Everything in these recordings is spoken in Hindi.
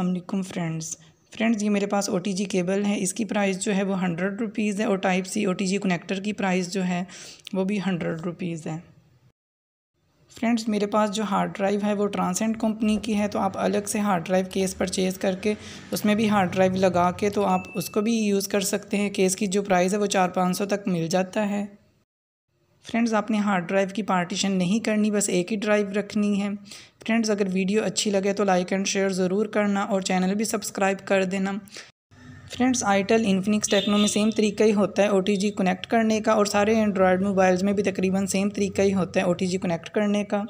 असलम फ्रेंड्स फ्रेंड्स ये मेरे पास ओ केबल है इसकी प्राइस जो है वो हंड्रेड रुपीज़ है और टाइप सी ओ कनेक्टर की प्राइस जो है वो भी हंड्रेड रुपीज़ है फ्रेंड्स मेरे पास जो हार्ड ड्राइव है वो ट्रांसेंट कंपनी की है तो आप अलग से हार्ड ड्राइव केस परचेज़ करके उसमें भी हार्ड ड्राइव लगा के तो आप उसको भी यूज़ कर सकते हैं केस की जो प्राइस है वो चार पाँच सौ तक मिल जाता है फ्रेंड्स आपने हार्ड ड्राइव की पार्टीशन नहीं करनी बस एक ही ड्राइव रखनी है फ्रेंड्स अगर वीडियो अच्छी लगे तो लाइक एंड शेयर ज़रूर करना और चैनल भी सब्सक्राइब कर देना फ्रेंड्स आईटेल इन्फिनिक्स टेक्नो में सेम तरीका ही होता है ओ कनेक्ट करने का और सारे एंड्रॉयड मोबाइल्स में भी तकरीबन सेम तरीका ही होता है ओ कनेक्ट करने का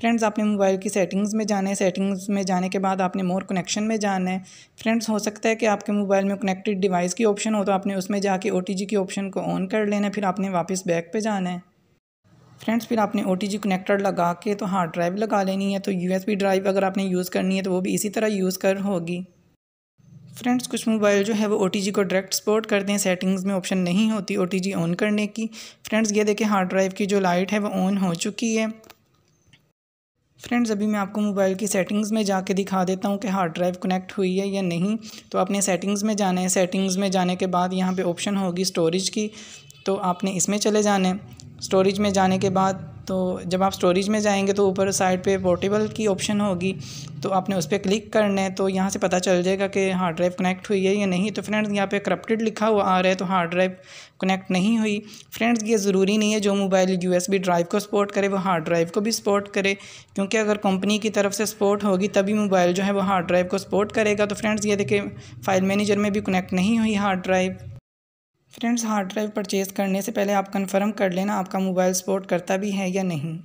फ्रेंड्स आपने मोबाइल की सेटिंग्स में जाना है सेटिंग्स में जाने के बाद आपने मोर कनेक्शन में जाना है फ्रेंड्स हो सकता है कि आपके मोबाइल में कनेक्टेड डिवाइस की ऑप्शन हो तो आपने उसमें जाके ओ की ऑप्शन को ऑन कर लेना है फिर आपने वापस बैक पे जाना है फ्रेंड्स फिर आपने ओ कनेक्टर लगा के तो हार्ड ड्राइव लगा लेनी है तो यू ड्राइव अगर आपने यूज़ करनी है तो वो भी इसी तरह यूज़ कर होगी फ्रेंड्स कुछ मोबाइल जो है वो ओ को डायरेक्ट सपोर्ट करते हैं सेटिंग्स में ऑप्शन नहीं होती ओ ऑन करने की फ्रेंड्स ये देखें हार्ड ड्राइव की जो लाइट है वो ऑन हो चुकी है फ्रेंड्स अभी मैं आपको मोबाइल की सेटिंग्स में जाके दिखा देता हूँ कि हार्ड ड्राइव कनेक्ट हुई है या नहीं तो आपने सेटिंग्स में जाना है सेटिंग्स में जाने के बाद यहाँ पे ऑप्शन होगी स्टोरेज की तो आपने इसमें चले जाना है स्टोरेज में जाने के बाद तो जब आप स्टोरेज में जाएंगे तो ऊपर साइड पे पोर्टेबल की ऑप्शन होगी तो आपने उस पर क्लिक करना है तो यहाँ से पता चल जाएगा कि हार्ड ड्राइव कनेक्ट हुई है या नहीं तो फ्रेंड्स यहाँ पे करप्टेड लिखा हुआ आ रहा है तो हार्ड ड्राइव कनेक्ट नहीं हुई फ्रेंड्स ये ज़रूरी नहीं है जो मोबाइल यूएसबी ड्राइव को सपोर्ट करे वो हार्ड ड्राइव को भी सपोर्ट करे क्योंकि अगर कंपनी की तरफ से सपोर्ट होगी तभी मोबाइल जो है वो हार्ड ड्राइव को सपोर्ट करेगा तो फ्रेंड्स ये देखें फाइल मैनेजर में भी कनेक्ट नहीं हुई hard drive friends hard drive purchase करने से पहले आप कन्फर्म कर लेना आपका मोबाइल सपोर्ट करता भी है या नहीं